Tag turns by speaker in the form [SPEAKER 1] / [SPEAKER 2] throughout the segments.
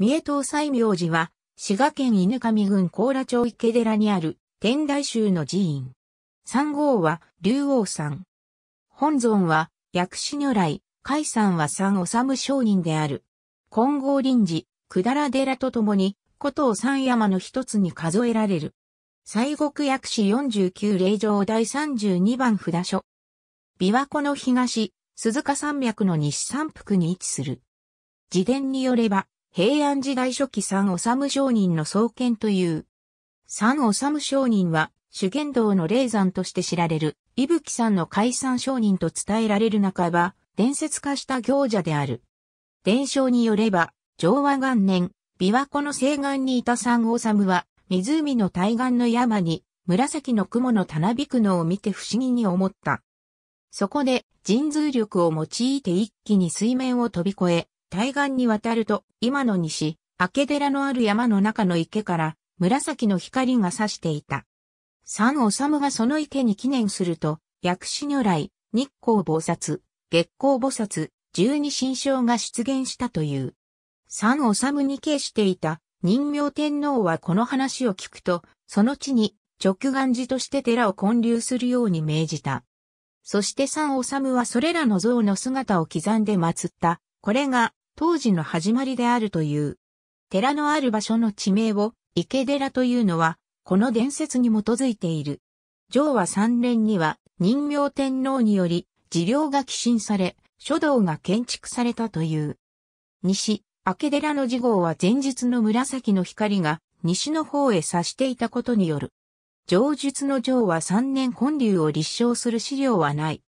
[SPEAKER 1] 三重東西明寺は、滋賀県犬上郡高羅町池寺にある天台宗の寺院。三号は竜王山。本尊は薬師如来、海山は三治商人である。金剛臨時、くだら寺と共に、古都三山の一つに数えられる。西国薬師四十九霊場第三十二番札所。琵琶湖の東、鈴鹿山脈の西山腹に位置する。自伝によれば、平安時代初期三修商人の創建という。三修商人は、修験道の霊山として知られる、伊吹さんの解散商人と伝えられる半ば、伝説化した行者である。伝承によれば、昭和元年、琵琶湖の西岸にいた三修は、湖の対岸の山に、紫の雲のたなびくのを見て不思議に思った。そこで、神通力を用いて一気に水面を飛び越え、対岸に渡ると、今の西、明け寺のある山の中の池から、紫の光が差していた。三治がその池に記念すると、薬師如来、日光菩薩、月光菩薩、十二神将が出現したという。三治に敬していた人明天皇はこの話を聞くと、その地に直願寺として寺を建立するように命じた。そして三治はそれらの像の姿を刻んで祀った。これが当時の始まりであるという。寺のある場所の地名を池寺というのは、この伝説に基づいている。上和三連には、人名天皇により、寺領が寄進され、書道が建築されたという。西、明寺の次号は前日の紫の光が西の方へ差していたことによる。上述の上和三年本流を立証する資料はない。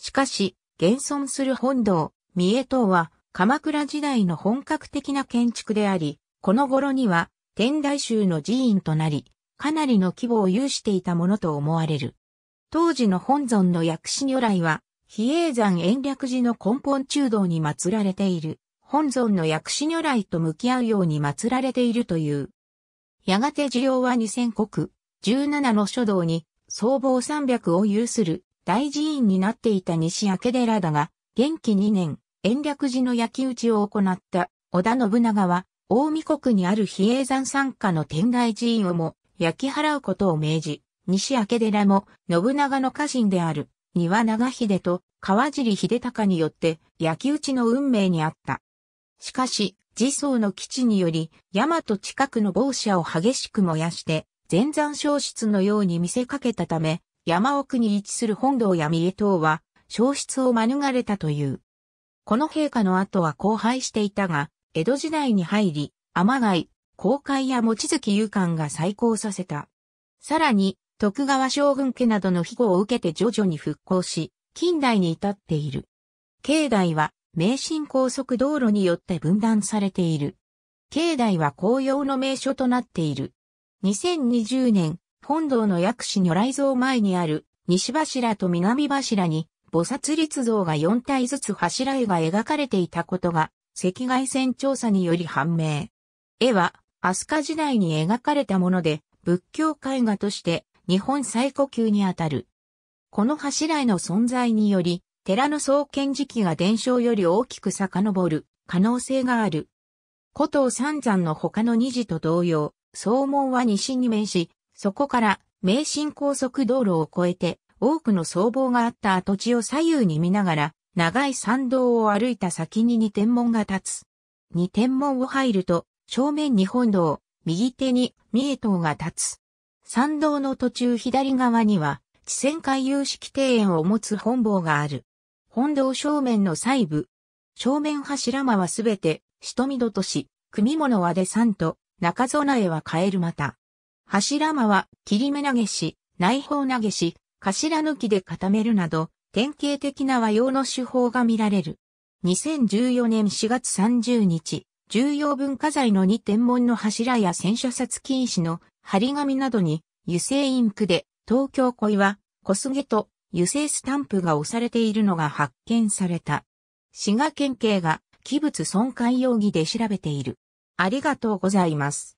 [SPEAKER 1] しかし、現存する本堂、三重等は、鎌倉時代の本格的な建築であり、この頃には天台宗の寺院となり、かなりの規模を有していたものと思われる。当時の本尊の薬師如来は、比叡山延暦寺の根本中道に祀られている、本尊の薬師如来と向き合うように祀られているという。やがて需要は二千国、17の書道に、総坊300を有する大寺院になっていた西明寺だが、元気2年、延暦寺の焼き討ちを行った織田信長は、大見国にある比叡山参加の天台寺院をも焼き払うことを命じ、西明寺も信長の家臣である庭長秀と川尻秀隆によって焼き討ちの運命にあった。しかし、自走の基地により、大和近くの某社を激しく燃やして、全山消失のように見せかけたため、山奥に位置する本堂や三重塔は、消失を免れたという。この陛下の後は荒廃していたが、江戸時代に入り、天貝、公海や望月勇敢が再興させた。さらに、徳川将軍家などの庇護を受けて徐々に復興し、近代に至っている。境内は、名神高速道路によって分断されている。境内は紅葉の名所となっている。2020年、本堂の薬師如来像前にある西柱と南柱に菩薩立像が4体ずつ柱絵が描かれていたことが、赤外線調査により判明。絵は、飛鳥時代に描かれたもので、仏教絵画として日本最古級にあたる。この柱絵の存在により、寺の創建時期が伝承より大きく遡る可能性がある。古都三山の他の二寺と同様、総門は西に面し、そこから名神高速道路を越えて多くの僧帽があった跡地を左右に見ながら、長い参道を歩いた先に二天門が立つ。二天門を入ると、正面に本堂、右手に三重塔が立つ。参道の途中左側には、地仙海有式庭園を持つ本坊がある。本堂正面の細部。正面柱間はすべて、しとみどとし、組物出でんと、中備えは変えるまた。柱間は、切り目投げし、内包投げし、頭抜きで固めるなど、典型的な和洋の手法が見られる。2014年4月30日、重要文化財の2天文の柱や戦車札禁止の張り紙などに油性インクで東京恋は小菅と油性スタンプが押されているのが発見された。滋賀県警が器物損壊容疑で調べている。ありがとうございます。